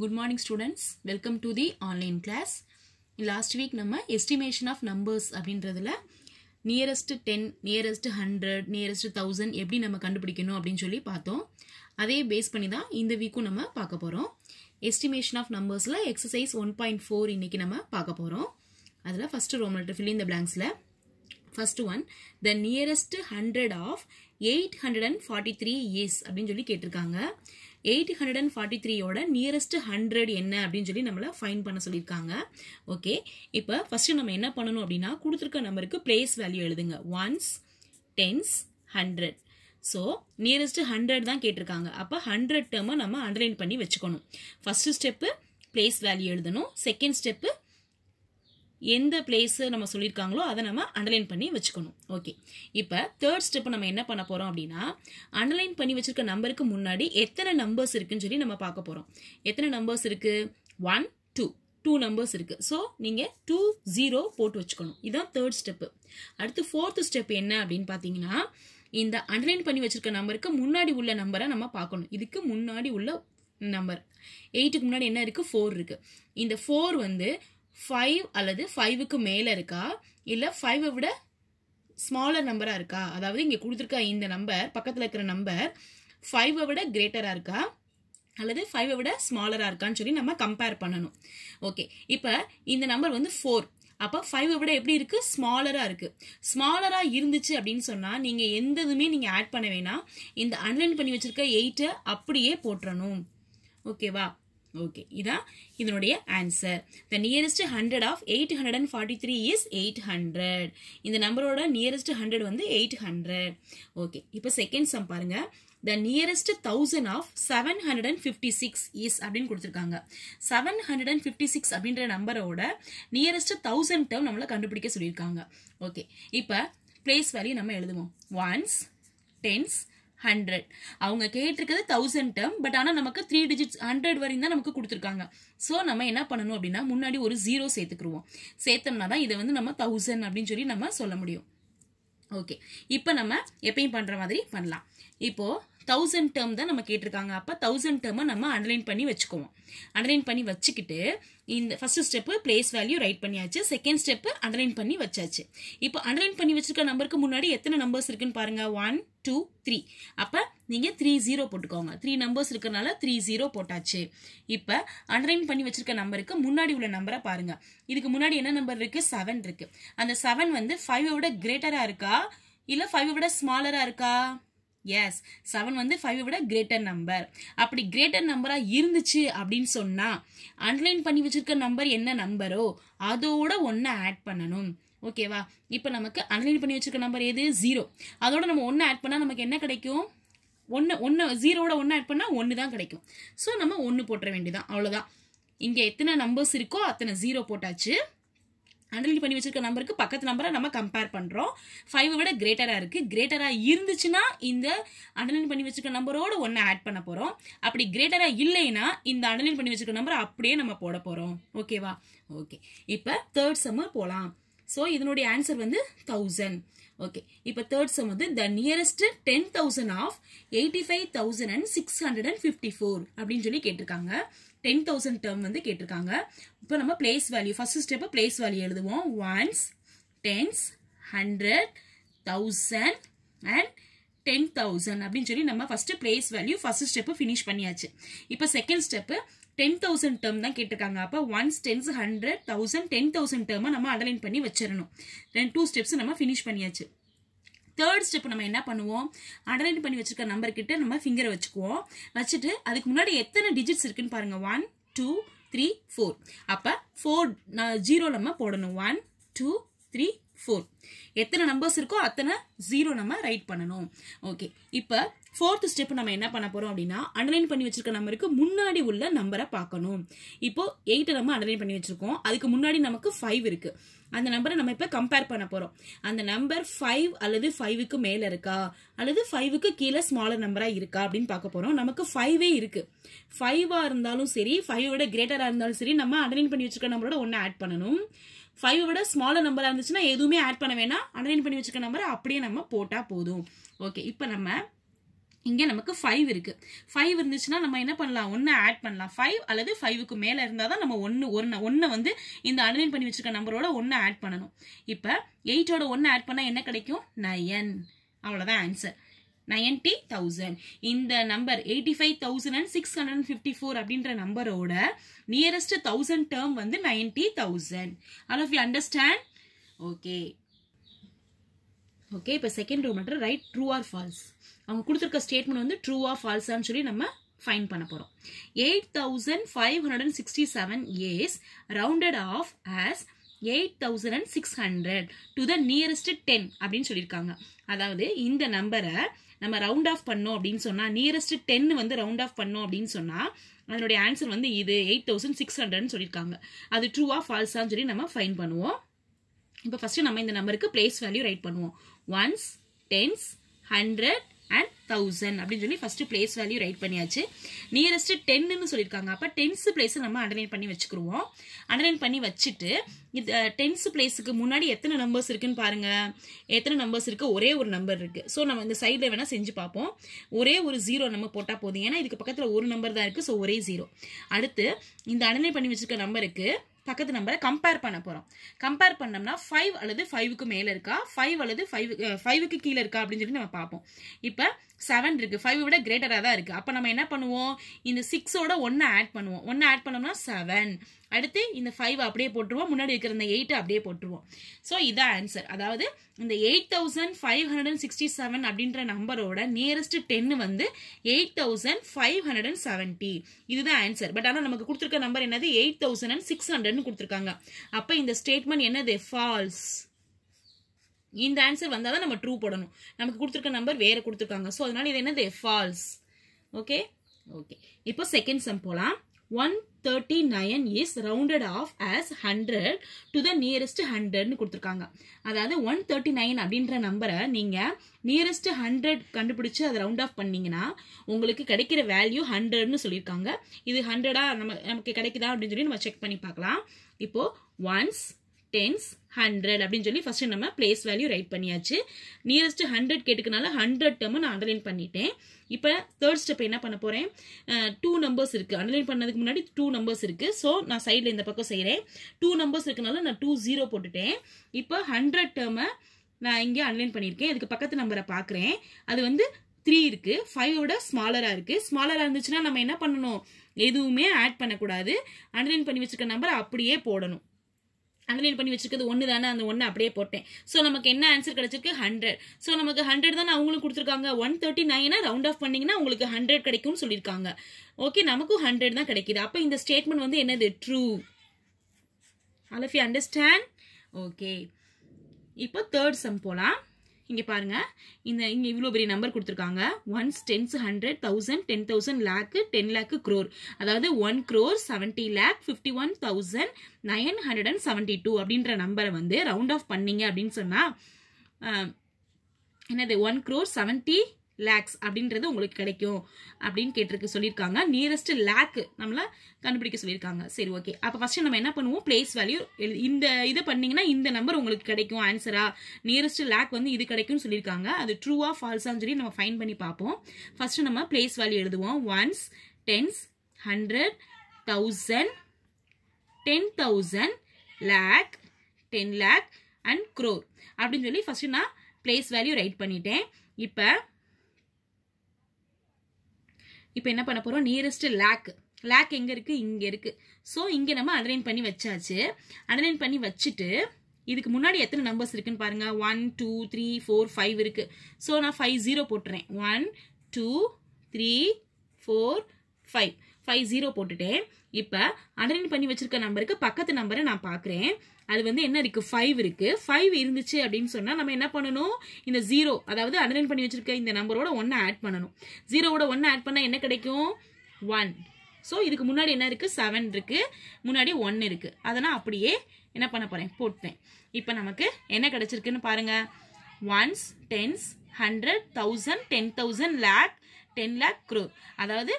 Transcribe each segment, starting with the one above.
Good morning students. Welcome to the online class. In last week நம்ம estimation of numbers அப்படின்றதுல nearest 10, nearest 100, nearest 1000 எப்படி நம்ம கண்டுபிடிக்கணும் அப்படின்னு சொல்லி பார்த்தோம் அதே பேஸ் பண்ணி தான் இந்த வீக்கும் நம்ம பார்க்க போகிறோம் எஸ்டிமேஷன் ஆஃப் நம்பர்ஸில் எக்ஸசைஸ் ஒன் பாயிண்ட் ஃபோர் இன்னைக்கு நம்ம பார்க்க போகிறோம் அதில் ஃபஸ்ட்டு ரோம் லெட்டர் ஃபில் இந்த பிளாங்க்ஸில் first one the nearest hundred of eight hundred and forty three years அப்படின்னு சொல்லி கேட்டிருக்காங்க எயிட் ஹண்ட்ரட் அண்ட் ஃபார்ட்டி த்ரீயோட நியரஸ்ட் ஹண்ட்ரட் என்ன அப்படின்னு சொல்லி நம்மளை ஃபைன் பண்ண சொல்லியிருக்காங்க ஓகே இப்போ ஃபஸ்ட்டு நம்ம என்ன பண்ணணும் அப்படின்னா கொடுத்துருக்க நம்பருக்கு ப்ளேஸ் வேல்யூ எழுதுங்க ones tens hundred so nearest hundred தான் கேட்டிருக்காங்க அப்போ ஹண்ட்ரட் டேர்மை நம்ம அண்டர்லைன் பண்ணி வச்சுக்கணும் ஃபஸ்ட்டு ஸ்டெப்பு ப்ளேஸ் வேல்யூ எழுதணும் செகண்ட் ஸ்டெப்பு எந்த பிளேஸு நம்ம சொல்லியிருக்காங்களோ அதை நம்ம அண்டர்லைன் பண்ணி வச்சுக்கணும் ஓகே இப்போ தேர்ட் ஸ்டெப் நம்ம என்ன பண்ண போகிறோம் அப்படின்னா அண்டர்லைன் பண்ணி வச்சுருக்க நம்பருக்கு முன்னாடி எத்தனை நம்பர்ஸ் இருக்குன்னு சொல்லி நம்ம பார்க்க போகிறோம் எத்தனை நம்பர்ஸ் இருக்குது ஒன் டூ டூ நம்பர்ஸ் இருக்குது ஸோ நீங்கள் டூ ஜீரோ போட்டு வச்சுக்கணும் இதுதான் தேர்ட் ஸ்டெப்பு அடுத்து ஃபோர்த்து ஸ்டெப் என்ன அப்படின்னு பார்த்தீங்கன்னா இந்த அண்டர்லைன் பண்ணி வச்சுருக்க நம்பருக்கு முன்னாடி உள்ள நம்பரை நம்ம பார்க்கணும் இதுக்கு முன்னாடி உள்ள நம்பர் எயிட்டுக்கு முன்னாடி என்ன இருக்குது ஃபோர் இருக்குது இந்த ஃபோர் வந்து ஃபைவ் அல்லது ஃபைவுக்கு மேலே இருக்கா இல்லை ஃபைவை விட ஸ்மாலர் நம்பராக இருக்கா அதாவது இங்கே கொடுத்துருக்க இந்த நம்பர் பக்கத்தில் இருக்கிற நம்பர் ஃபைவை விட கிரேட்டராக இருக்கா அல்லது ஃபைவை விட ஸ்மாலராக இருக்கான்னு சொல்லி நம்ம கம்பேர் பண்ணணும் ஓகே இப்போ இந்த நம்பர் வந்து ஃபோர் அப்போ ஃபைவை விட எப்படி இருக்குது ஸ்மாலராக இருக்குது ஸ்மாலராக இருந்துச்சு அப்படின்னு சொன்னால் நீங்கள் எந்த இதுவுமே நீங்கள் ஆட் பண்ண வேணாம் இந்த அன்லைன் பண்ணி வச்சுருக்க எயிட்டை அப்படியே போட்டுறணும் ஓகேவா ஓகே இதான் இதனுடைய answer the nearest hundred of eight hundred and forty three is eight hundred இந்த நம்பரோட நியரஸ்ட் ஹண்ட்ரட் வந்து எயிட் ஹண்ட்ரட் ஓகே இப்போ செகண்ட் சம் பாருங்க the nearest thousand of seven hundred and fifty six is அப்படின்னு கொடுத்துருக்காங்க seven hundred and fifty six அப்படின்ற நம்பரோட nearest thousand term நம்மளை கண்டுபிடிக்க சொல்லியிருக்காங்க ஓகே இப்போ பிளேஸ் வேல்யூ நம்ம எழுதுவோம் ஒன்ஸ் டென்ஸ் ஹண்ட்ரட் அவங்க கேட்டிருக்கிறது தௌசண்ட் டேர்ம் பட் ஆனால் நமக்கு த்ரீ டிஜிட்ஸ் ஹண்ட்ரட் வரையும் தான் நமக்கு கொடுத்துருக்காங்க ஸோ நம்ம என்ன பண்ணணும் அப்படின்னா முன்னாடி ஒரு ஜீரோ சேர்த்துக்குருவோம் சேர்த்தோம்னா தான் இதை வந்து நம்ம தௌசண்ட் அப்படின்னு சொல்லி நம்ம சொல்ல முடியும் ஓகே இப்போ நம்ம எப்பயும் பண்ணுற மாதிரி பண்ணலாம் இப்போது தௌசண்ட் டேர்ம் தான் நம்ம கேட்டிருக்காங்க அப்போ தௌசண்ட் டேர்மை நம்ம அண்டர்லைன் பண்ணி வச்சுக்குவோம் அண்டர்லைன் பண்ணி வச்சுக்கிட்டு இந்த first step place value write பண்ணியாச்சு செகண்ட் ஸ்டெப்பு அண்டர்லைன் பண்ணி வச்சாச்சு இப்போ அண்டர்லைன் பண்ணி வச்சிருக்க நம்பருக்கு முன்னாடி எத்தனை நம்பர்ஸ் இருக்குன்னு பாருங்கள் ஒன் டூ த்ரீ அப்போ நீங்கள் த்ரீ ஜீரோ போட்டுக்கோங்க த்ரீ நம்பர்ஸ் இருக்கிறனால த்ரீ ஜீரோ போட்டாச்சு இப்போ அண்டர்லைன் பண்ணி வச்சிருக்க நம்பருக்கு முன்னாடி உள்ள நம்பரை பாருங்கள் இதுக்கு முன்னாடி என்ன நம்பர் இருக்குது செவன் இருக்கு அந்த செவன் வந்து ஃபைவை விட கிரேட்டராக இருக்கா இல்லை ஃபைவ் விட ஸ்மாலராக இருக்கா எஸ் செவன் வந்து ஃபைவை விட கிரேட்டர் நம்பர் அப்படி கிரேட்டர் நம்பராக இருந்துச்சு அப்படின்னு சொன்னால் அன்லைன் பண்ணி வச்சுருக்க நம்பர் என்ன நம்பரோ அதோட ஒன்றை ஆட் பண்ணணும் ஓகேவா இப்போ நமக்கு அன்லைன் பண்ணி வச்சுருக்க நம்பர் எது ஜீரோ அதோட நம்ம ஒன்று ஆட் பண்ணால் நமக்கு என்ன கிடைக்கும் ஒன்று ஒன்று ஜீரோவோட ஒன்று ஆட் பண்ணால் ஒன்று தான் கிடைக்கும் ஸோ நம்ம ஒன்று போட்டுற வேண்டியதான் அவ்வளோதான் இங்கே எத்தனை நம்பர்ஸ் இருக்கோ அத்தனை ஜீரோ போட்டாச்சு அண்டர்லைன் பண்ணி வச்சிருக்க நம்பருக்கு பக்கத்து நம்பரை நம்ம கம்பேர் பண்ணுறோம் ஃபைவை விட கிரேட்டராக இருக்குது கிரேட்டராக இருந்துச்சுன்னா இந்த அண்டர்லைன் பண்ணி வச்சிருக்க நம்பரோடு ஒன்று ஆட் பண்ண போகிறோம் அப்படி கிரேட்டராக இல்லைன்னா இந்த அண்டர்லைன் பண்ணி வச்சிருக்க நம்பரை அப்படியே நம்ம போட போகிறோம் ஓகேவா ஓகே இப்போ தேர்ட் செம்மு போகலாம் ஸோ இதனுடைய ஆன்சர் வந்து தௌசண்ட் ஓகே இப்போ தேர்ட் செம் வந்து the nearest ten thousand of eighty five thousand and six hundred and fifty four அப்படின்னு சொல்லி கேட்டிருக்காங்க டென் தௌசண்ட் டேர்ம் வந்து கேட்டிருக்காங்க இப்போ நம்ம place value first step place value எழுதுவோம் ones tens hundred thousand and ten thousand அப்படின்னு சொல்லி நம்ம first place value first step finish பண்ணியாச்சு இப்போ second step ten thousand term தான் கேட்டிருக்காங்க அப்போ ones tens hundred thousand ten thousand டேர்மை நம்ம அண்டர்லைன் பண்ணி வச்சிடணும் ரெண்டு டூ ஸ்டெப்ஸ் நம்ம ஃபினிஷ் பண்ணியாச்சு தேர்ட் ஸ்டெப் நம்ம என்ன பண்ணுவோம் அண்டர்லைன் பண்ணி வச்சிருக்க நம்பர் கிட்ட நம்ம ஃபிங்கரை வச்சுக்குவோம் வச்சுட்டு அதுக்கு முன்னாடி எத்தனை டிஜிட்ஸ் இருக்குன்னு பாருங்க ஒன் டூ த்ரீ ஃபோர் அப்போ ஃபோர் ஜீரோ நம்ம போடணும் ஒன் டூ த்ரீ ஃபோர் எத்தனை நம்பர்ஸ் இருக்கோ அத்தனை ஜீரோ நம்ம ரைட் பண்ணணும் ஓகே இப்போ ஃபோர்த் ஸ்டெப் நம்ம என்ன பண்ண போகிறோம் அப்படின்னா அண்டர்லைன் பண்ணி வச்சிருக்க நம்பருக்கு முன்னாடி உள்ள நம்பரை பார்க்கணும் இப்போ எயிட்டை நம்ம அண்டர்லைன் பண்ணி வச்சிருக்கோம் அதுக்கு முன்னாடி நமக்கு ஃபைவ் இருக்குது அந்த நம்பரை நம்ம இப்போ கம்பேர் பண்ண போகிறோம் அந்த நம்பர் ஃபைவ் அல்லது ஃபைவுக்கு மேலே இருக்கா அல்லது ஃபைவுக்கு கீழே ஸ்மாலர் நம்பராக இருக்கா அப்படின்னு பார்க்க போகிறோம் நமக்கு ஃபைவே இருக்குது ஃபைவாக இருந்தாலும் சரி ஃபைவோட கிரேட்டராக இருந்தாலும் சரி நம்ம அண்டர்லைன் பண்ணி வச்சுருக்க நம்பரோட ஒன்று ஆட் பண்ணணும் ஃபைவ் விட ஸ்மாலர் நம்பராக இருந்துச்சுன்னா எதுவுமே ஆட் பண்ண வேணாம் அண்டர்லைன் பண்ணி வச்சுருக்க நம்பரை அப்படியே நம்ம போட்டால் போதும் ஓகே இப்போ நம்ம இங்கே நமக்கு ஃபைவ் இருக்குது ஃபைவ் இருந்துச்சுன்னா நம்ம என்ன பண்ணலாம் ஒன்று ஆட் பண்ணலாம் ஃபைவ் அல்லது ஃபைவுக்கு மேலே இருந்தால் தான் நம்ம ஒன்று ஒன்று ஒன்று வந்து இந்த அனுமதி பண்ணி வச்சுருக்க நம்பரோட ஒன்று ஆட் பண்ணணும் இப்போ எயிட்டோட ஒன்று ஆட் பண்ணால் என்ன கிடைக்கும் நயன் அவ்வளோதான் ஆன்சர் நைன்டி தௌசண்ட் இந்த number eighty five thousand and six hundred fifty four அப்படின்ற நம்பரோட நியரஸ்ட் தௌசண்ட் டேர்ம் வந்து ninety thousand all of you understand okay okay இப்போ செகண்ட் ரூ மட்டும் ரைட் ட்ரூ ஆர் ஃபால்ஸ் அவங்க கொடுத்துருக்க ஸ்டேட்மெண்ட் வந்து ட்ரூ ஆஃப் ஃபால்ஸான்னு சொல்லி நம்ம ஃபைன் பண்ண போகிறோம் eight thousand five hundred and sixty seven is rounded off as eight thousand and six hundred to the nearest ten அப்படின்னு சொல்லியிருக்காங்க அதாவது இந்த நம்பரை நம்ம ரவுண்ட் ஆஃப் பண்ணோம் அப்படின்னு சொன்னால் நியரஸ்ட் டென் வந்து ரவுண்ட் ஆஃப் பண்ணோம் அப்படின்னு சொன்னால் அதனுடைய ஆன்சர் வந்து இது எயிட் தௌசண்ட் சிக்ஸ் ஹண்ட்ரட்னு சொல்லியிருக்காங்க அது ஆஃப் ஃபால்ஸான்னு சொல்லி நம்ம ஃபைன் பண்ணுவோம் இப்போ ஃபஸ்ட்டு நம்ம இந்த நம்பருக்கு பிளேஸ் வேல்யூ ரைட் பண்ணுவோம் ஒன்ஸ் டென்ஸ் ஹண்ட்ரட் தௌசண்ட் அப்படின்னு சொல்லி ஃபஸ்ட்டு பிளேஸ் வேல்யூ ரைட் பண்ணியாச்சு நியரஸ்ட்டு டென்னு சொல்லியிருக்காங்க அப்போ டென்ஸ் பிளேஸை நம்ம அண்டர்லைன் பண்ணி வச்சுக்கிருவோம் அண்டர்லைன் பண்ணி வச்சுட்டு இது டென்ஸ் பிளேஸுக்கு முன்னாடி எத்தனை நம்பர்ஸ் இருக்குன்னு பாருங்கள் எத்தனை நம்பர்ஸ் இருக்குது ஒரே ஒரு நம்பர் இருக்குது ஸோ நம்ம இந்த சைடில் வேணால் செஞ்சு பார்ப்போம் ஒரே ஒரு ஜீரோ நம்ம போட்டால் போதும் ஏன்னா இதுக்கு பக்கத்தில் ஒரு நம்பர் தான் இருக்குது ஸோ ஒரே ஜீரோ அடுத்து இந்த அண்டர்லைன் பண்ணி வச்சுருக்க நம்பருக்கு பக்கத்து நம்பரை கம்பேர் பண்ண போகிறோம் கம்பேர் பண்ணோம்னா ஃபைவ் அல்லது ஃபைவுக்கு மேலே இருக்கா ஃபைவ் அல்லது ஃபைவ் ஃபைவுக்கு கீழே இருக்கா அப்படின்னு சொல்லி நம்ம பார்ப்போம் இப்போ செவன் இருக்குது ஃபைவ் விட கிரேட்டராக தான் இருக்குது அப்போ நம்ம என்ன பண்ணுவோம் இந்த சிக்ஸோட ஒன்று ஆட் பண்ணுவோம் ஒன்று ஆட் பண்ணோம்னா செவன் அடுத்து இந்த ஃபைவ் அப்படியே போட்டுருவோம் முன்னாடி இருக்கிற இந்த எயிட்டை அப்படியே போட்டுருவோம் ஸோ இதான் ஆன்சர் அதாவது இந்த eight thousand five hundred and sixty seven அப்படின்ற நம்பரோட நியரஸ்ட் டென்னு வந்து eight thousand five hundred and seventy இதுதான் ஆன்சர் பட் ஆனால் நமக்கு கொடுத்துருக்க நம்பர் என்னது எயிட் தௌசண்ட் அண்ட் சிக்ஸ் ஹண்ட்ரட்னு கொடுத்துருக்காங்க அப்போ இந்த ஸ்டேட்மெண்ட் என்னது ஃபால்ஸ் இந்த ஆன்சர் வந்தால் தான் நம்ம ட்ரூ போடணும் நமக்கு கொடுத்துருக்க நம்பர் வேறு கொடுத்துருக்காங்க ஸோ அதனால் இது என்னது ஃபால்ஸ் ஓகே ஓகே இப்போ செகண்ட் சம் போகலாம் one thirty nine is rounded off as hundred to the nearest ஹண்ட்ரட்னு கொடுத்துருக்காங்க அதாவது ஒன் தேர்ட்டி நைன் அப்படின்ற நம்பரை நீங்கள் நியரஸ்ட் ஹண்ட்ரட் கண்டுபிடிச்சி அதை ரவுண்ட் ஆஃப் பண்ணிங்கன்னா உங்களுக்கு கிடைக்கிற வேல்யூ ஹண்ட்ரட்னு சொல்லியிருக்காங்க இது ஹண்ட்ரடாக நம்ம நமக்கு கிடைக்குதா அப்படின்னு சொல்லி நம்ம செக் பண்ணி பார்க்கலாம் இப்போது ஒன்ஸ் டென்ஸ் ஹண்ட்ரட் அப்படின்னு சொல்லி ஃபஸ்ட்டு நம்ம பிளேஸ் வேல்யூ ரைட் பண்ணியாச்சு நியரஸ்ட் ஹண்ட்ரட் கேட்டுக்கனால ஹண்ட்ரட் டேர்மை நான் அண்டர்லைன் பண்ணிட்டேன் இப்போ தேர்ட் ஸ்டெப் என்ன பண்ண போகிறேன் டூ நம்பர்ஸ் இருக்குது அண்டர்லைன் பண்ணதுக்கு முன்னாடி டூ நம்பர்ஸ் இருக்குது ஸோ நான் சைடில் இந்த பக்கம் செய்கிறேன் டூ நம்பர்ஸ் இருக்கனால நான் டூ ஜீரோ போட்டுட்டேன் இப்போ ஹண்ட்ரட் டேர்மை நான் இங்கே அன்லைன் பண்ணியிருக்கேன் இதுக்கு பக்கத்து நம்பரை பார்க்குறேன் அது வந்து த்ரீ இருக்குது ஃபைவோட ஸ்மாலராக இருக்குது ஸ்மாலராக இருந்துச்சுன்னா நம்ம என்ன பண்ணணும் எதுவுமே ஆட் பண்ணக்கூடாது அன்லைன் பண்ணி வச்சுருக்க நம்பரை அப்படியே போடணும் அண்டர்லைன் பண்ணி வச்சிருக்கிறது ஒன்று தானே அந்த ஒன்று அப்படியே போட்டேன் ஸோ நமக்கு என்ன ஆன்சர் கிடச்சிருக்கு ஹண்ட்ரட் ஸோ நமக்கு ஹண்ட்ரட் தானே அவங்களும் கொடுத்துருக்காங்க ஒன் தேர்ட்டி நைனாக ரவுண்ட் ஆஃப் பண்ணிங்கன்னா உங்களுக்கு ஹண்ட்ரட் கிடைக்கும்னு சொல்லியிருக்காங்க ஓகே நமக்கும் ஹண்ட்ரட் தான் கிடைக்கிது அப்போ இந்த ஸ்டேட்மெண்ட் வந்து என்னது true all of you understand okay இப்போ தேர்ட் சம் போகலாம் இங்கே பாருங்கள் இந்த இங்கே இவ்வளோ பெரிய நம்பர் கொடுத்துருக்காங்க ones tens hundred thousand ten thousand lakh ten lakh crore அதாவது one crore seventy lakh fifty one thousand nine hundred and seventy two அப்படின்ற நம்பரை வந்து ரவுண்ட் ஆஃப் பண்ணிங்க அப்படின்னு சொன்னால் என்னது ஒன் க்ரோர் செவன்ட்டி லேக்ஸ் அப்படின்றது உங்களுக்கு கிடைக்கும் அப்படின்னு கேட்டிருக்கு சொல்லியிருக்காங்க நியரஸ்ட் லேக் நம்மள கண்டுபிடிக்க சொல்லியிருக்காங்க சரி ஓகே அப்போ ஃபஸ்ட்டு நம்ம என்ன பண்ணுவோம் பிளேஸ் வேல்யூ இந்த இதை பண்ணிங்கன்னா இந்த நம்பர் உங்களுக்கு கிடைக்கும் ஆன்சராக நியரஸ்ட் லேக் வந்து இது கிடைக்கும்னு சொல்லியிருக்காங்க அது ட்ரூவாக ஃபால்ஸான்னு சொல்லி நம்ம ஃபைன் பண்ணி பார்ப்போம் ஃபஸ்ட்டு நம்ம பிளேஸ் வேல்யூ எழுதுவோம் ones tens hundred thousand ten thousand lakh ten lakh and crore அப்படின்னு சொல்லி ஃபஸ்ட்டு நான் பிளேஸ் வேல்யூ ரைட் பண்ணிட்டேன் இப்போ இப்போ என்ன பண்ண போகிறோம் நியரஸ்ட் லேக் லேக் எங்கே இருக்குது இங்கே இருக்குது ஸோ இங்கே நம்ம அண்டர்லைன் பண்ணி வச்சாச்சு அண்டர்லைன் பண்ணி வச்சுட்டு இதுக்கு முன்னாடி எத்தனை நம்பர்ஸ் இருக்குன்னு பாருங்கள் one two three four five இருக்குது ஸோ நான் ஃபைவ் ஜீரோ போட்டுறேன் one two three four five five zero போட்டுட்டேன் இப்போ அண்டர்லைன் பண்ணி வச்சுருக்க நம்பருக்கு பக்கத்து நம்பரை நான் பார்க்குறேன் அது வந்து என்ன இருக்குது ஃபைவ் இருக்குது ஃபைவ் இருந்துச்சு அப்படின்னு சொன்னால் நம்ம என்ன பண்ணணும் இந்த ஜீரோ அதாவது அண்டர்லைன் பண்ணி வச்சுருக்க இந்த நம்பரோட ஒன்று ஆட் பண்ணணும் ஜீரோவோட ஒன்று ஆட் பண்ணால் என்ன கிடைக்கும் ஒன் ஸோ இதுக்கு முன்னாடி என்ன இருக்குது செவன் இருக்கு முன்னாடி ஒன்னு இருக்குது அதை நான் அப்படியே என்ன பண்ண போகிறேன் போட்டேன் இப்போ நமக்கு என்ன கிடைச்சிருக்குன்னு பாருங்கள் ones tens hundred thousand ten thousand lakh ten lakh crore அதாவது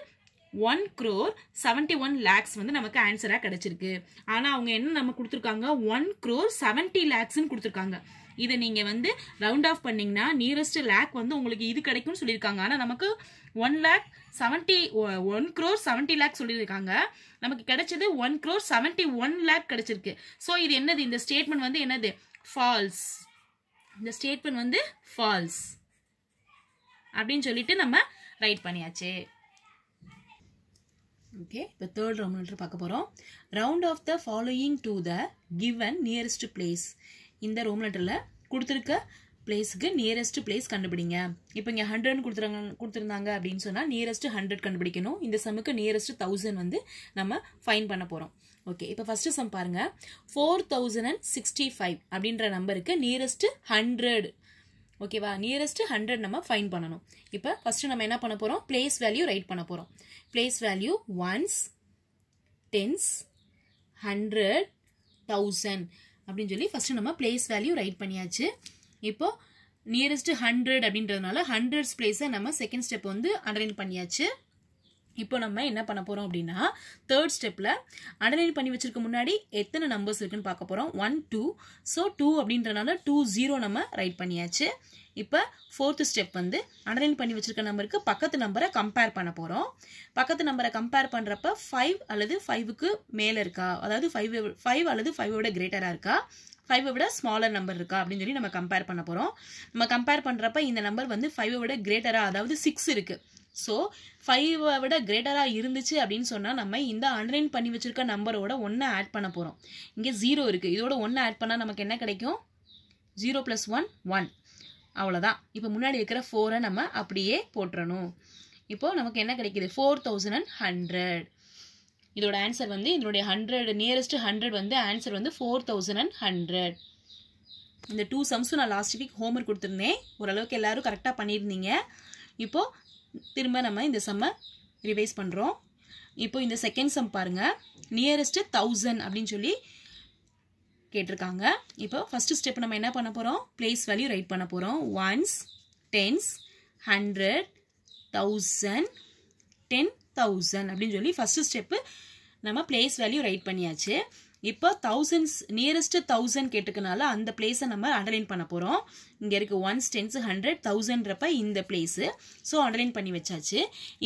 one crore seventy one lakhs வந்து நமக்கு ஆன்சராக கிடச்சிருக்கு ஆனால் அவங்க என்ன நம்ம கொடுத்துருக்காங்க ஒன் க்ரோர் செவன்ட்டி லேக்ஸ்ன்னு கொடுத்துருக்காங்க இதை நீங்கள் வந்து ரவுண்ட் ஆஃப் பண்ணிங்கன்னா நியரஸ்ட் லேக் வந்து உங்களுக்கு இது கிடைக்கும்னு சொல்லியிருக்காங்க ஆனால் நமக்கு one lakh seventy one crore seventy lakh சொல்லியிருக்காங்க நமக்கு கிடைச்சது one crore seventy one lakh கிடச்சிருக்கு ஸோ இது என்னது இந்த ஸ்டேட்மெண்ட் வந்து என்னது ஃபால்ஸ் இந்த ஸ்டேட்மெண்ட் வந்து ஃபால்ஸ் அப்படின்னு சொல்லிட்டு நம்ம ரைட் பண்ணியாச்சு ஓகே இப்போ தேர்ட் ரவுண்ட் லெட்டர் பார்க்க போகிறோம் round off the following to the given nearest place இந்த ரவுண்ட் லெட்டரில் கொடுத்துருக்க பிளேஸுக்கு நியரஸ்ட் பிளேஸ் கண்டுபிடிங்க இப்போ இங்கே ஹண்ட்ரட்னு கொடுத்துருங்க கொடுத்துருந்தாங்க அப்படின்னு சொன்னால் நியரஸ்ட் ஹண்ட்ரட் கண்டுபிடிக்கணும் இந்த சமுக்கு நியரஸ்ட் தௌசண்ட் வந்து நம்ம ஃபைன் பண்ண போகிறோம் ஓகே இப்போ ஃபஸ்ட்டு சம் பாருங்கள் four thousand and sixty five அப்படின்ற நம்பருக்கு நியரஸ்ட் ஹண்ட்ரட் ஓகேவா நியரஸ்ட் ஹண்ட்ரட் நம்ம ஃபைன் பண்ணணும் இப்போ ஃபஸ்ட்டு நம்ம என்ன பண்ண போகிறோம் பிளேஸ் வேல்யூ ரைட் பண்ண போகிறோம் place value ones tens hundred thousand அப்படின்னு சொல்லி ஃபஸ்ட்டு நம்ம பிளேஸ் வேல்யூ ரைட் பண்ணியாச்சு இப்போது நியரஸ்ட் ஹண்ட்ரட் அப்படின்றதுனால ஹண்ட்ரட்ஸ் பிளேஸை நம்ம செகண்ட் ஸ்டெப் வந்து அண்டர்லைன் பண்ணியாச்சு இப்போ நம்ம என்ன பண்ண போகிறோம் அப்படின்னா தேர்ட் ஸ்டெப்பில் அண்டர்லைன் பண்ணி வச்சிருக்க முன்னாடி எத்தனை நம்பர்ஸ் இருக்குன்னு பார்க்க போகிறோம் ஒன் டூ ஸோ டூ அப்படின்றனால டூ ஜீரோ நம்ம ரைட் பண்ணியாச்சு இப்போ ஃபோர்த்து ஸ்டெப் வந்து அண்டர்லைன் பண்ணி வச்சுருக்க நம்பருக்கு பக்கத்து நம்பரை கம்பேர் பண்ண போகிறோம் பக்கத்து நம்பரை கம்பேர் பண்ணுறப்ப ஃபைவ் அல்லது ஃபைவுக்கு மேலே இருக்கா அதாவது ஃபைவ் ஃபைவ் அல்லது ஃபைவோட கிரேட்டராக இருக்கா ஃபைவை விட ஸ்மாலர் நம்பர் இருக்கா அப்படின்னு சொல்லி நம்ம கம்பேர் பண்ண போகிறோம் நம்ம கம்பேர் பண்ணுறப்ப இந்த நம்பர் வந்து ஃபைவை விட கிரேட்டராக அதாவது சிக்ஸ் இருக்குது ஸோ ஃபைவை விட கிரேட்டராக இருந்துச்சு அப்படின்னு சொன்னால் நம்ம இந்த அண்டர்லைன் பண்ணி வச்சுருக்க நம்பரோட ஒன்று ஆட் பண்ண போகிறோம் இங்கே ஜீரோ இருக்குது இதோட ஒன்று ஆட் பண்ணால் நமக்கு என்ன கிடைக்கும் ஜீரோ ப்ளஸ் ஒன் ஒன் அவ்வளோதான் இப்போ முன்னாடி இருக்கிற ஃபோரை நம்ம அப்படியே போட்டுறணும் இப்போது நமக்கு என்ன கிடைக்கிது ஃபோர் தௌசண்ட் அண்ட் ஹண்ட்ரட் இதோட ஆன்சர் வந்து இதனுடைய ஹண்ட்ரட் நியரஸ்ட் ஹண்ட்ரட் வந்து ஆன்சர் வந்து ஃபோர் தௌசண்ட் அண்ட் ஹண்ட்ரட் இந்த டூ சம்ஸும் நான் லாஸ்ட் வீக் ஹோம்ஒர்க் கொடுத்துருந்தேன் ஓரளவுக்கு எல்லோரும் கரெக்டாக பண்ணியிருந்தீங்க இப்போது திரும்ப நம்ம இந்த சம்மை ரிவைஸ் பண்ணுறோம் இப்போ இந்த செகண்ட் சம் பாருங்கள் நியரஸ்ட்டு தௌசண்ட் அப்படின்னு சொல்லி கேட்டிருக்காங்க இப்போ ஃபஸ்ட்டு ஸ்டெப் நம்ம என்ன பண்ண போகிறோம் பிளேஸ் வேல்யூ ரைட் பண்ண போகிறோம் ones tens hundred thousand ten thousand அப்படின்னு சொல்லி ஃபஸ்ட்டு ஸ்டெப்பு நம்ம பிளேஸ் வேல்யூ ரைட் பண்ணியாச்சு இப்போ தௌசண்ட்ஸ் நியரஸ்ட் தௌசண்ட் கேட்டுக்கனால அந்த பிளேஸை நம்ம அண்டர்லைன் பண்ண போகிறோம் இங்கே இருக்குது ஒன்ஸ் டென்ஸ் ஹண்ட்ரட் தௌசண்ட்றப்ப இந்த பிளேஸு ஸோ அண்டர்லைன் பண்ணி வச்சாச்சு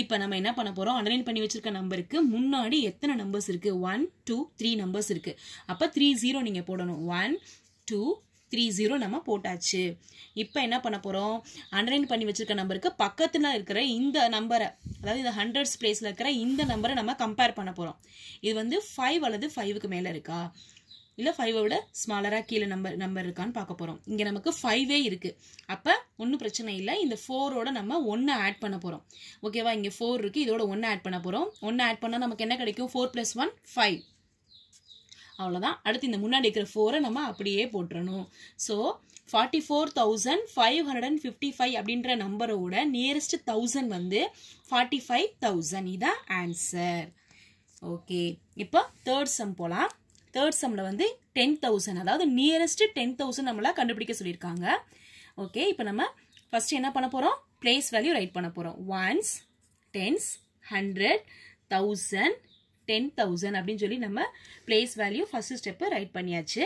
இப்போ நம்ம என்ன பண்ண போகிறோம் அண்டர்லைன் பண்ணி வச்சிருக்க நம்பருக்கு முன்னாடி எத்தனை நம்பர்ஸ் இருக்குது ஒன் டூ த்ரீ நம்பர்ஸ் இருக்குது அப்போ த்ரீ ஜீரோ நீங்கள் போடணும் ஒன் டூ த்ரீ ஜீரோ நம்ம போட்டாச்சு இப்போ என்ன பண்ண போகிறோம் அண்டர்லைன் பண்ணி வச்சுருக்க நம்பருக்கு பக்கத்தில் இருக்கிற இந்த நம்பரை அதாவது இந்த ஹண்ட்ரட்ஸ் ப்ளேஸில் இருக்கிற இந்த நம்பரை நம்ம கம்பேர் பண்ண போகிறோம் இது வந்து ஃபைவ் அல்லது ஃபைவுக்கு மேலே இருக்கா இல்லை ஃபைவை விட ஸ்மாலராக கீழே நம்பர் நம்பர் இருக்கான்னு பார்க்க போகிறோம் இங்கே நமக்கு ஃபைவே இருக்குது அப்போ ஒன்றும் பிரச்சனை இல்லை இந்த ஃபோரோட நம்ம ஒன்று ஆட் பண்ண போகிறோம் ஓகேவா இங்கே ஃபோர் இருக்குது இதோட ஒன்று ஆட் பண்ண போகிறோம் ஒன்று ஆட் பண்ணால் நமக்கு என்ன கிடைக்கும் ஃபோர் ப்ளஸ் ஒன் ஃபைவ் அவ்வளோதான் அடுத்து இந்த முன்னாடி இருக்கிற ஃபோரை நம்ம அப்படியே போட்டுறணும் so forty four thousand five hundred and fifty five அப்படின்ற நம்பரோட நியரஸ்ட் தௌசண்ட் வந்து ஃபார்ட்டி ஃபைவ் தௌசண்ட் இதான் ஆன்சர் ஓகே இப்போ தேர்ட் சம் போகலாம் தேர்ட் சம்மில் வந்து டென் தௌசண்ட் அதாவது நியரஸ்ட் டென் தௌசண்ட் நம்மளால் கண்டுபிடிக்க சொல்லியிருக்காங்க ஓகே இப்போ நம்ம ஃபஸ்ட்டு என்ன பண்ண போகிறோம் பிளேஸ் வேல்யூ ரைட் பண்ண போகிறோம் ones tens hundred thousand ten thousand அப்படின்னு சொல்லி நம்ம place value first step write பண்ணியாச்சு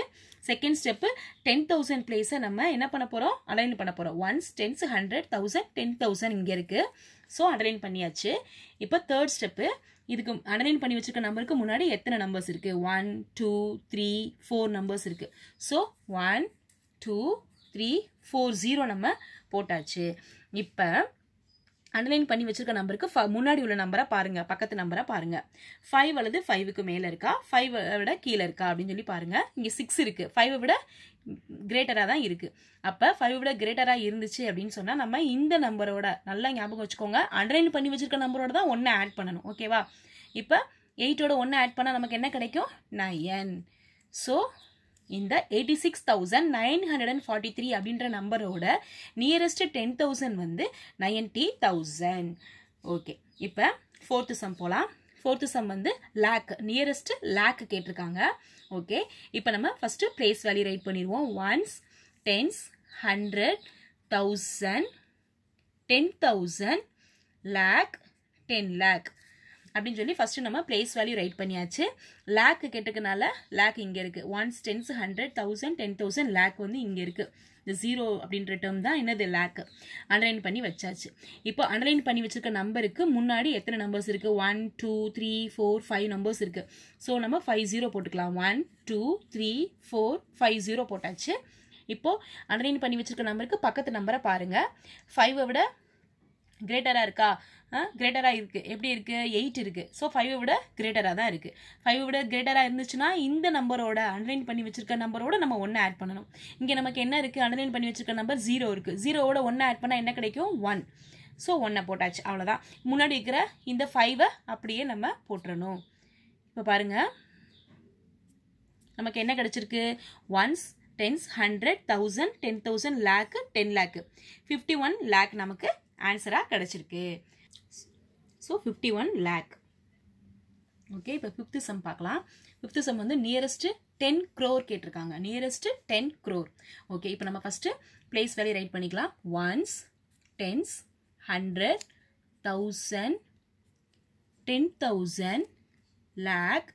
செகண்ட் ஸ்டெப்பு டென் தௌசண்ட் பிளேஸை நம்ம என்ன பண்ண போகிறோம் அலைன் பண்ண போகிறோம் ones tens hundred thousand ten thousand இங்கே இருக்குது ஸோ அண்டர்லைன் பண்ணியாச்சு இப்போ தேர்ட் ஸ்டெப்பு இதுக்கு அண்டர்லைன் பண்ணி வச்சுருக்க நம்பருக்கு முன்னாடி எத்தனை நம்பர்ஸ் இருக்குது one two three four numbers இருக்குது so one two three four zero நம்ம போட்டாச்சு இப்போ அண்டர்லைன் பண்ணி வச்சிருக்க நம்பருக்கு முன்னாடி உள்ள நம்பரை பாருங்க பக்கத்து நம்பரை பாருங்க ஃபைவ் அல்லது ஃபைவுக்கு மேலே இருக்கா ஃபைவ் விட கீழே இருக்கா அப்படின்னு சொல்லி பாருங்க இங்கே சிக்ஸ் இருக்கு ஃபைவை விட கிரேட்டராக தான் இருக்குது அப்போ ஃபைவ் விட கிரேட்டராக இருந்துச்சு அப்படின்னு சொன்னால் நம்ம இந்த நம்பரோட நல்லா ஞாபகம் வச்சுக்கோங்க அண்டர்லைன் பண்ணி வச்சிருக்க நம்பரோட தான் ஒன்று ஆட் பண்ணணும் ஓகேவா இப்போ எயிட்டோட ஒன்று ஆட் பண்ணால் நமக்கு என்ன கிடைக்கும் நயன் ஸோ இந்த eighty six thousand nine hundred and forty three அப்படின்ற நம்பரோட நியரஸ்ட் டென் தௌசண்ட் வந்து நைன்டி தௌசண்ட் ஓகே இப்போ ஃபோர்த்து சம் போகலாம் ஃபோர்த்து சம் வந்து லேக் நியரஸ்ட் லேக் கேட்டிருக்காங்க ஓகே இப்போ நம்ம ஃபஸ்ட்டு ப்ளேஸ் வேல்யூ ரைட் பண்ணிடுவோம் ones tens hundred thousand ten thousand lakh ten lakh அப்படின்னு சொல்லி ஃபஸ்ட்டு நம்ம பிளேஸ் வேல்யூ ரைட் பண்ணியாச்சு லேக் கேட்டுக்கனால லேக் இங்கே இருக்குது ones tens hundred thousand ten thousand lakh வந்து இங்கே இருக்குது இந்த ஜீரோ அப்படின்ற டேர்ம் தான் என்னது லேக்கு அண்டர்லைன் பண்ணி வச்சாச்சு இப்போ அண்டர்லைன் பண்ணி வச்சிருக்க நம்பருக்கு முன்னாடி எத்தனை நம்பர்ஸ் இருக்குது one two three four five numbers இருக்குது ஸோ நம்ம ஃபைவ் ஜீரோ போட்டுக்கலாம் one two three four five zero போட்டாச்சு இப்போது அண்டர்லைன் பண்ணி வச்சுருக்க நம்பருக்கு பக்கத்து நம்பரை பாருங்கள் ஃபைவை விட கிரேட்டராக இருக்கா கிரேட்டராக இருக்குது எப்படி இருக்குது எயிட் இருக்குது ஸோ ஃபைவை விட கிரேட்டராக தான் இருக்குது ஃபைவை விட கிரேட்டராக இருந்துச்சுன்னா இந்த நம்பரோட அண்டர்லைன் பண்ணி வச்சிருக்க நம்பரோட நம்ம ஒன்று ஆட் பண்ணணும் இங்கே நமக்கு என்ன இருக்குது அண்டர்லைன் பண்ணி வச்சிருக்க நம்பர் ஜீரோ இருக்குது ஜீரோவோட ஒன்று ஆட் பண்ணால் என்ன கிடைக்கும் ஒன் ஸோ ஒன்றை போட்டாச்சு அவ்வளோதான் முன்னாடி இருக்கிற இந்த ஃபைவை அப்படியே நம்ம போட்டுடணும் இப்போ பாருங்கள் நமக்கு என்ன கிடச்சிருக்கு ones tens hundred thousand ten thousand lakh ten lakh fifty one lakh நமக்கு ஆன்சராக கிடச்சிருக்கு so fifty one lakh okay இப்போ ஃபிஃப்த்து சம் பார்க்கலாம் ஃபிஃப்த்து சம் வந்து நியரஸ்ட்டு டென் க்ரோர் கேட்டிருக்காங்க நியரஸ்ட்டு டென் க்ரோர் ஓகே இப்போ நம்ம ஃபஸ்ட்டு பிளேஸ் வேலையை ரைட் பண்ணிக்கலாம் ones tens hundred thousand ten thousand lakh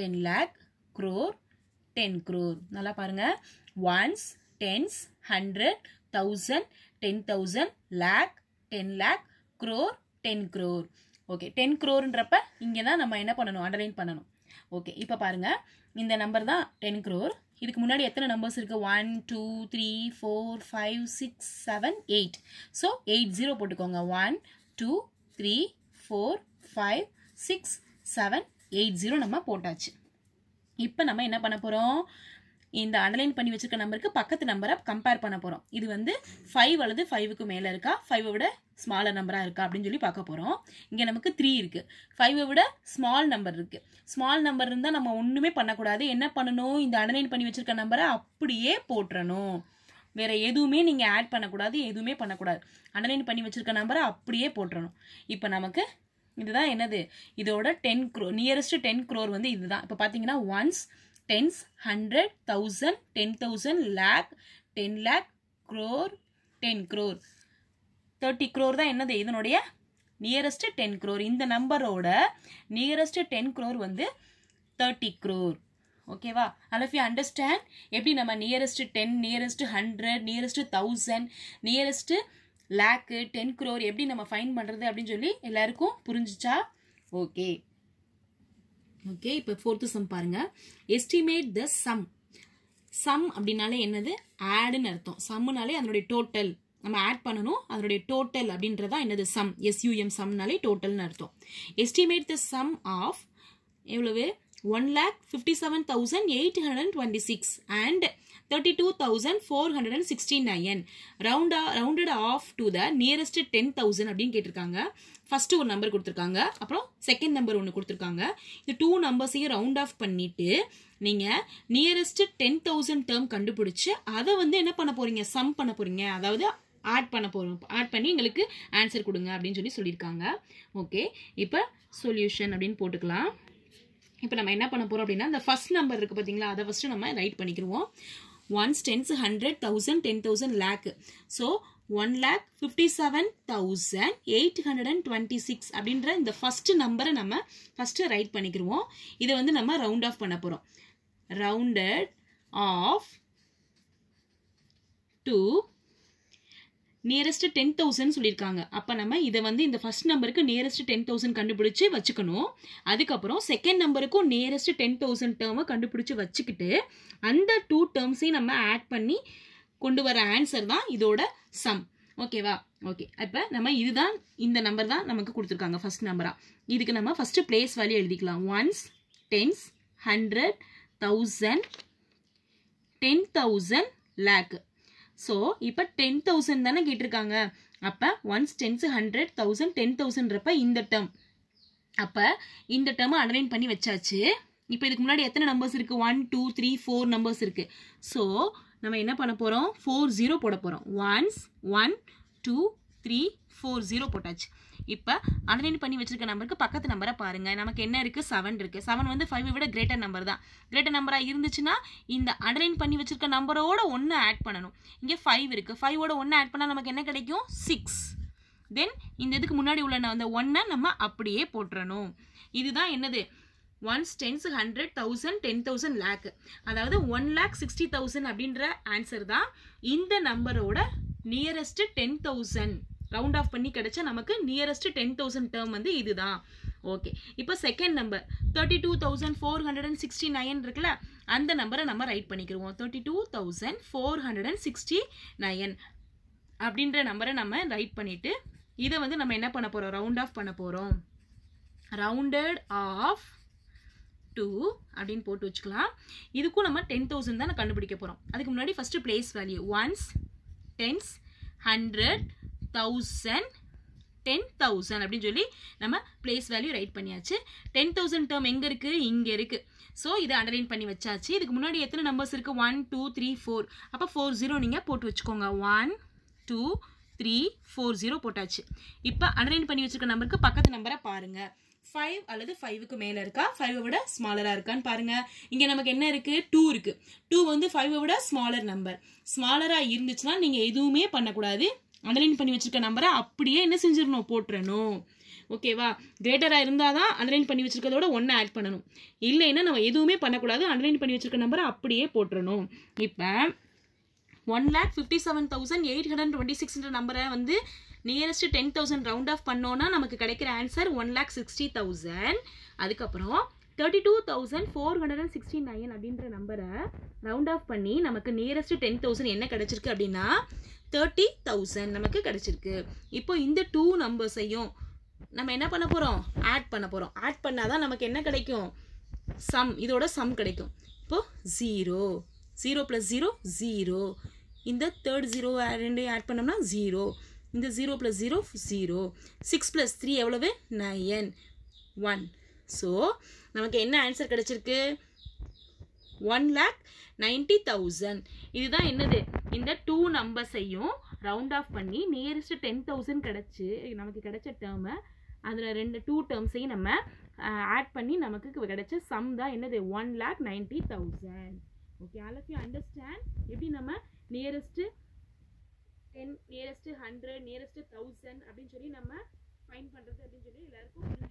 ten lakh crore ten crore நல்லா பாருங்கள் ones tens hundred thousand ten thousand lakh ten lakh crore ten crore okay ten க்ரோர்ன்றப்ப இங்கே தான் நம்ம என்ன பண்ணணும் அண்டர்லைன் பண்ணணும் ஓகே இப்போ பாருங்கள் இந்த நம்பர் தான் டென் க்ரோர் இதுக்கு முன்னாடி எத்தனை நம்பர்ஸ் இருக்குது one two three four five six seven eight so eight zero போட்டுக்கோங்க one two three four five six seven eight zero நம்ம போட்டாச்சு இப்போ நம்ம என்ன பண்ண போகிறோம் இந்த அண்டர்லைன் பண்ணி வச்சுருக்க நம்பருக்கு பக்கத்து நம்பரை கம்பேர் பண்ண போகிறோம் இது வந்து ஃபைவ் அல்லது ஃபைவுக்கு மேலே இருக்கா ஃபைவை விட ஸ்மாலர் நம்பராக இருக்கா அப்படின்னு சொல்லி பார்க்க போகிறோம் இங்கே நமக்கு த்ரீ இருக்குது ஃபைவை விட ஸ்மால் நம்பர் இருக்குது ஸ்மால் நம்பர் இருந்தால் நம்ம ஒன்றுமே பண்ணக்கூடாது என்ன பண்ணணும் இந்த அண்டர்லைன் பண்ணி வச்சுருக்க நம்பரை அப்படியே போட்டுறணும் வேறு எதுவுமே நீங்கள் ஆட் பண்ணக்கூடாது எதுவுமே பண்ணக்கூடாது அண்டர்லைன் பண்ணி வச்சுருக்க நம்பரை அப்படியே போட்டுறணும் இப்போ நமக்கு இதுதான் என்னது இதோட ten crore nearest ten crore வந்து இதுதான் இப்போ பார்த்தீங்கன்னா ones tens hundred thousand ten thousand lakh ten lakh crore ten crore thirty crore தான் என்னது இதனுடைய நியரஸ்ட் டென் க்ரோர் இந்த நம்பரோட நியரஸ்ட் டென் க்ரோர் வந்து தேர்ட்டி க்ரோர் ஓகேவா அலஃப் யூ அண்டர்ஸ்டாண்ட் எப்படி நம்ம nearest ten nearest hundred nearest thousand nearest lakh ten crore எப்படி நம்ம ஃபைன் பண்ணுறது அப்படின்னு சொல்லி எல்லாருக்கும் புரிஞ்சிச்சா ஓகே ஓகே இப்போ ஃபோர்த்து சம் பாருங்கள் எஸ்டிமேட் த சம் சம் அப்படின்னாலே என்னது ஆடுன்னு அர்த்தம் சம்முனாலே அதனுடைய டோட்டல் நம்ம ஆட் பண்ணணும் அதனுடைய டோட்டல் தான் என்னது சம் எஸ்யூஎம் சம்னாலே டோட்டல்னு அர்த்தம் எஸ்டிமேட் த சம் ஆஃப் எவ்வளவு one lakh fifty seven thousand eight hundred and twenty six and thirty two thousand four hundred and sixty nine ரவுண்டா rounded off to the nearest ten thousand அப்படின்னு கேட்டிருக்காங்க first ஒரு number கொடுத்துருக்காங்க அப்புறம் second number ஒன்று கொடுத்துருக்காங்க இந்த டூ நம்பர்ஸையும் ரவுண்ட் ஆஃப் பண்ணிட்டு நீங்கள் நியரஸ்ட் டென் தௌசண்ட் டேர்ம் கண்டுபிடிச்சி அதை வந்து என்ன பண்ண போகிறீங்க சம் பண்ண போகிறீங்க அதாவது ஆட் பண்ண போகிறோம் ஆட் பண்ணி எங்களுக்கு ஆன்சர் கொடுங்க அப்படின்னு சொல்லி சொல்லியிருக்காங்க ஓகே இப்போ சொல்யூஷன் அப்படின்னு போட்டுக்கலாம் இப்போ நம்ம என்ன பண்ண போகிறோம் அப்படின்னா இந்த ஃபஸ்ட் நம்பர் இருக்குது பார்த்தீங்களா அதை ஃபஸ்ட்டு நம்ம ரைட் பண்ணிக்கிடுவோம் ones tens hundred thousand ten thousand lakh so one lakh fifty seven thousand eight hundred and twenty six அப்படின்ற இந்த ஃபஸ்ட்டு நம்பரை நம்ம ஃபஸ்ட்டு ரைட் பண்ணிக்கிடுவோம் இதை வந்து நம்ம ரவுண்ட் ஆஃப் பண்ண போகிறோம் rounded off to nearest ten thousand சொல்லியிருக்காங்க அப்போ நம்ம இதை வந்து இந்த ஃபஸ்ட் நம்பருக்கு நியரஸ்ட் டென் தௌசண்ட் கண்டுபிடிச்சி வச்சுக்கணும் அதுக்கப்புறம் செகண்ட் நம்பருக்கும் நியரஸ்ட் டென் தௌசண்ட் டேர்மை கண்டுபிடிச்சி வச்சுக்கிட்டு அந்த டூ டேர்ம்ஸையும் நம்ம ஆட் பண்ணி கொண்டு வர ஆன்சர் தான் இதோட சம் ஓகேவா ஓகே இப்போ நம்ம இதுதான் இந்த நம்பர் தான் நமக்கு கொடுத்துருக்காங்க ஃபஸ்ட் நம்பராக இதுக்கு நம்ம ஃபஸ்ட்டு பிளேஸ் வேல்யூ எழுதிக்கலாம் ones tens hundred thousand ten thousand lakh so இப்போ டென் தௌசண்ட் தானே கேட்டிருக்காங்க அப்போ ones tens hundred thousand ten தௌசண்ட்றப்ப இந்த டேர்ம் அப்போ இந்த டேர்மை அண்டர்லைன் பண்ணி வச்சாச்சு இப்போ இதுக்கு முன்னாடி எத்தனை நம்பர்ஸ் இருக்குது one two three four numbers இருக்குது ஸோ நம்ம என்ன பண்ண போகிறோம் ஃபோர் ஜீரோ போட போகிறோம் ones one two three four zero போட்டாச்சு இப்போ அண்டர்லைன் பண்ணி வச்சிருக்க நம்பருக்கு பக்கத்து நம்பரை பாருங்கள் நமக்கு என்ன இருக்குது செவன் இருக்குது செவன் வந்து ஃபைவை விட கிரேட்டர் நம்பர் தான் கிரேட்டர் நம்பராக இருந்துச்சுன்னா இந்த அண்டர்லைன் பண்ணி வச்சிருக்க நம்பரோட ஒன்று ஆட் பண்ணணும் இங்கே ஃபைவ் இருக்குது ஃபைவோட ஒன்று ஆட் பண்ணால் நமக்கு என்ன கிடைக்கும் சிக்ஸ் தென் இந்த இதுக்கு முன்னாடி உள்ள அந்த ஒன்றை நம்ம அப்படியே போட்டுறணும் இதுதான் என்னது ones tens hundred thousand ten thousand lakh அதாவது ஒன் லேக் சிக்ஸ்டி தௌசண்ட் அப்படின்ற ஆன்சர் தான் இந்த நம்பரோட nearest ten thousand round off பண்ணி கிடச்சா நமக்கு நியரஸ்ட் டென் தௌசண்ட் டேர்ம் வந்து இதுதான் ஓகே இப்போ second number thirty two thousand four hundred and sixty nine இருக்குல்ல அந்த நம்பரை நம்ம ரைட் பண்ணிக்கிருவோம் thirty two thousand four hundred and sixty nine அப்படின்ற நம்பரை நம்ம ரைட் பண்ணிவிட்டு இதை வந்து நம்ம என்ன பண்ண போகிறோம் ரவுண்ட் ஆஃப் பண்ண போகிறோம் ரவுண்டட் ஆஃப் டூ அப்படின்னு போட்டு வச்சுக்கலாம் இதுக்கும் நம்ம டென் தௌசண்ட் தான் கண்டுபிடிக்க போகிறோம் அதுக்கு முன்னாடி first place value ones tens hundred thousand ten thousand அப்படின்னு சொல்லி நம்ம பிளேஸ் வேல்யூ ரைட் பண்ணியாச்சு டென் தௌசண்ட் டேர்ம் எங்கே இருக்குது இங்கே இருக்குது ஸோ இதை அண்டர்லைன் பண்ணி வச்சாச்சு இதுக்கு முன்னாடி எத்தனை நம்பர்ஸ் இருக்குது ஒன் டூ த்ரீ ஃபோர் அப்போ ஃபோர் ஜீரோ நீங்கள் போட்டு வச்சுக்கோங்க one two three four zero போட்டாச்சு இப்போ அண்டர்லைன் பண்ணி வச்சுருக்க நம்பருக்கு பக்கத்து நம்பரை பாருங்கள் ஃபைவ் அல்லது ஃபைவுக்கு மேலே இருக்கா ஃபைவை விட ஸ்மாலராக இருக்கான்னு பாருங்கள் இங்கே நமக்கு என்ன இருக்குது டூ இருக்குது டூ வந்து ஃபைவை விட ஸ்மாலர் நம்பர் ஸ்மாலராக இருந்துச்சுன்னா நீங்கள் எதுவுமே பண்ணக்கூடாது அண்டர்லைன் பண்ணி வச்சுருக்க நம்பரை அப்படியே என்ன செஞ்சிடணும் போட்டுறணும் ஓகேவா கிரேட்டராக இருந்தால் தான் அண்டர்லைன் பண்ணி வச்சிருக்கதோட ஒன்று ஆட் பண்ணணும் இல்லைன்னா நம்ம எதுவுமே பண்ணக்கூடாது அண்டர்லைன் பண்ணி வச்சுருக்க நம்பரை அப்படியே போட்டுறணும் இப்போ one lakh fifty seven thousand eight hundred twenty சிக்ஸ்ன்ற நம்பரை வந்து nearest ten thousand round off பண்ணோன்னா நமக்கு கிடைக்கிற answer one lakh sixty thousand அதுக்கப்புறம் thirty two thousand four hundred and sixty nine அப்படின்ற நம்பரை ரவுண்ட் ஆஃப் பண்ணி நமக்கு நியரஸ்ட் டென் தௌசண்ட் என்ன கிடச்சிருக்கு அப்படின்னா தேர்ட்டி தௌசண்ட் நமக்கு கிடச்சிருக்கு இப்போ இந்த டூ நம்பர்ஸையும் நம்ம என்ன பண்ண போகிறோம் ஆட் பண்ண போகிறோம் ஆட் பண்ணால் தான் நமக்கு என்ன கிடைக்கும் சம் இதோட சம் கிடைக்கும் இப்போது zero zero plus zero zero இந்த தேர்ட் ஜீரோ ரெண்டு ஆட் பண்ணோம்னா ஜீரோ இந்த zero plus zero zero six plus three எவ்வளவு நயன் ஒன் ஸோ நமக்கு என்ன ஆன்சர் கிடச்சிருக்கு ஒன் லேக் நைன்டி தௌசண்ட் இதுதான் என்னது இந்த டூ நம்பர்ஸையும் ரவுண்ட் ஆஃப் பண்ணி நியரஸ்ட் டென் தௌசண்ட் கிடச்சி நமக்கு கிடைச்ச டேர்மை அதில் ரெண்டு டூ டேர்ம்ஸையும் நம்ம ஆட் பண்ணி நமக்கு கிடச்ச சம் தான் என்னது one lakh ninety thousand okay all of you understand எப்படி நம்ம nearest ten nearest hundred nearest thousand அப்படின்னு சொல்லி நம்ம ஃபைன் பண்ணுறது அப்படின்னு சொல்லி எல்லாருக்கும்